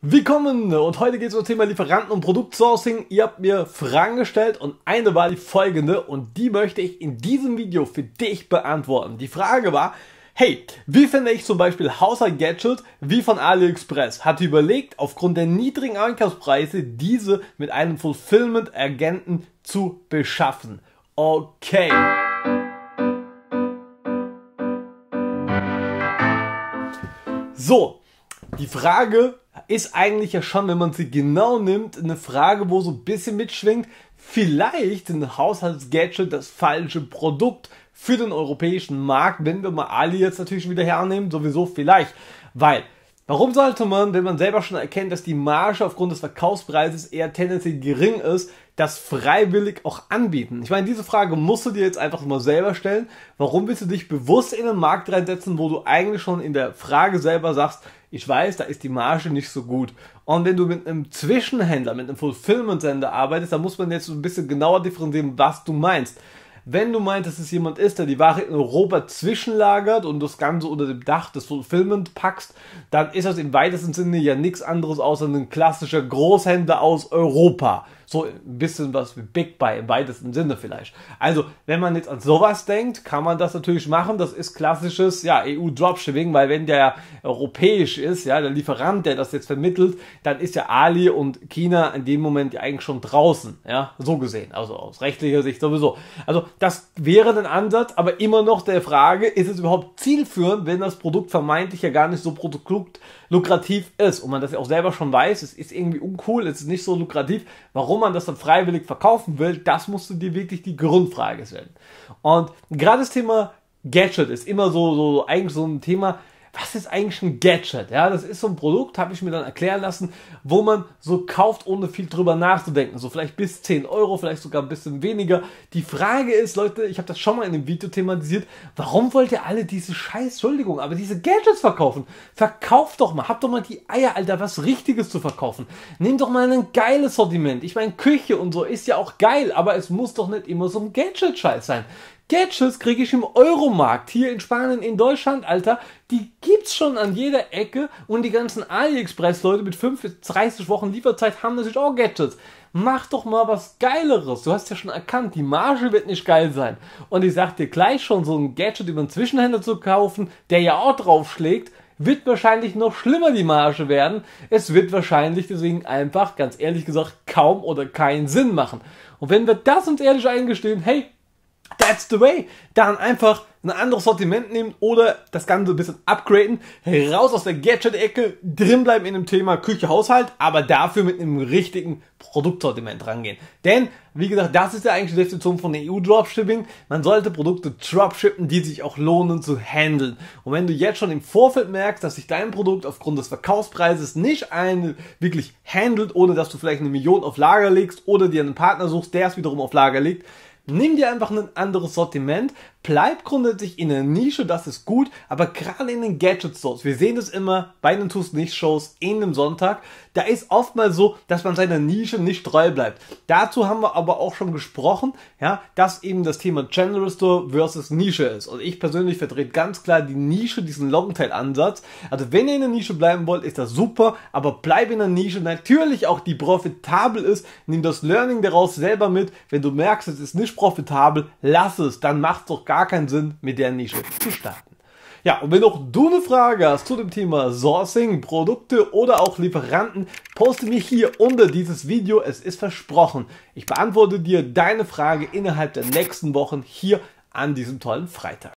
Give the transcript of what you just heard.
Willkommen und heute geht es um das Thema Lieferanten und Produktsourcing. Ihr habt mir Fragen gestellt und eine war die folgende und die möchte ich in diesem Video für dich beantworten. Die Frage war, hey, wie finde ich zum Beispiel Hauser Gadget wie von AliExpress? Hat überlegt, aufgrund der niedrigen Einkaufspreise diese mit einem Fulfillment Agenten zu beschaffen. Okay. So, die Frage ist eigentlich ja schon, wenn man sie genau nimmt, eine Frage, wo so ein bisschen mitschwingt, vielleicht ein Haushaltsgadget das falsche Produkt für den europäischen Markt, wenn wir mal Ali jetzt natürlich wieder hernehmen, sowieso vielleicht, weil Warum sollte man, wenn man selber schon erkennt, dass die Marge aufgrund des Verkaufspreises eher tendenziell gering ist, das freiwillig auch anbieten? Ich meine, diese Frage musst du dir jetzt einfach mal selber stellen. Warum willst du dich bewusst in den Markt reinsetzen, wo du eigentlich schon in der Frage selber sagst, ich weiß, da ist die Marge nicht so gut. Und wenn du mit einem Zwischenhändler, mit einem Fulfillment-Sender arbeitest, dann muss man jetzt ein bisschen genauer differenzieren, was du meinst. Wenn du meint, dass es jemand ist, der die Ware in Europa zwischenlagert und das Ganze unter dem Dach des Fulfillment packst, dann ist das im weitesten Sinne ja nichts anderes außer ein klassischer Großhändler aus Europa. So ein bisschen was wie Big Buy im weitesten Sinne vielleicht. Also, wenn man jetzt an sowas denkt, kann man das natürlich machen. Das ist klassisches ja, EU-Dropshipping, weil wenn der europäisch ist, ja, der Lieferant, der das jetzt vermittelt, dann ist ja Ali und China in dem Moment ja eigentlich schon draußen. Ja, so gesehen. Also aus rechtlicher Sicht sowieso. Also, das wäre ein Ansatz, aber immer noch der Frage, ist es überhaupt zielführend, wenn das Produkt vermeintlich ja gar nicht so produkt lukrativ ist und man das ja auch selber schon weiß, es ist irgendwie uncool, es ist nicht so lukrativ. Warum man das dann freiwillig verkaufen will, das musst du dir wirklich die Grundfrage stellen. Und gerade das Thema Gadget ist immer so, so eigentlich so ein Thema, das ist eigentlich ein Gadget. Ja, das ist so ein Produkt, habe ich mir dann erklären lassen, wo man so kauft, ohne viel drüber nachzudenken. So vielleicht bis 10 Euro, vielleicht sogar ein bisschen weniger. Die Frage ist, Leute, ich habe das schon mal in einem Video thematisiert, warum wollt ihr alle diese Scheiß, Entschuldigung, aber diese Gadgets verkaufen? Verkauft doch mal, habt doch mal die Eier, Alter, was Richtiges zu verkaufen. Nehmt doch mal ein geiles Sortiment. Ich meine, Küche und so ist ja auch geil, aber es muss doch nicht immer so ein Gadget-Scheiß sein. Gadgets kriege ich im Euromarkt, hier in Spanien, in Deutschland, Alter. Die gibt's schon an jeder Ecke und die ganzen AliExpress-Leute mit 35 Wochen Lieferzeit haben natürlich auch Gadgets. Mach doch mal was Geileres. Du hast ja schon erkannt, die Marge wird nicht geil sein. Und ich sag dir gleich schon, so ein Gadget über einen Zwischenhändler zu kaufen, der ja auch draufschlägt, wird wahrscheinlich noch schlimmer die Marge werden. Es wird wahrscheinlich deswegen einfach, ganz ehrlich gesagt, kaum oder keinen Sinn machen. Und wenn wir das uns ehrlich eingestehen, hey, That's the way. Dann einfach ein anderes Sortiment nehmen oder das Ganze ein bisschen upgraden. Raus aus der Gadget-Ecke, drinbleiben in dem Thema Küche, Haushalt, aber dafür mit einem richtigen Produktsortiment rangehen. Denn, wie gesagt, das ist ja eigentlich die Definition von EU-Dropshipping. E Man sollte Produkte dropshippen, die sich auch lohnen zu handeln. Und wenn du jetzt schon im Vorfeld merkst, dass sich dein Produkt aufgrund des Verkaufspreises nicht ein, wirklich handelt, ohne dass du vielleicht eine Million auf Lager legst oder dir einen Partner suchst, der es wiederum auf Lager legt, Nimm dir einfach ein anderes Sortiment, bleib grundsätzlich in der Nische, das ist gut, aber gerade in den Gadget-Stores, wir sehen das immer bei den Tust nicht shows in dem Sonntag, da ist oftmals so, dass man seiner Nische nicht treu bleibt. Dazu haben wir aber auch schon gesprochen, ja, dass eben das Thema General Store versus Nische ist. Und ich persönlich vertrete ganz klar die Nische, diesen Longtail-Ansatz. Also wenn ihr in der Nische bleiben wollt, ist das super, aber bleib in der Nische, natürlich auch die profitabel ist, nimm das Learning daraus selber mit, wenn du merkst, es ist nicht profitabel, lass es, dann macht es doch gar keinen Sinn, mit der Nische zu starten. Ja, und wenn auch du eine Frage hast zu dem Thema Sourcing, Produkte oder auch Lieferanten, poste mir hier unter dieses Video, es ist versprochen. Ich beantworte dir deine Frage innerhalb der nächsten Wochen hier an diesem tollen Freitag.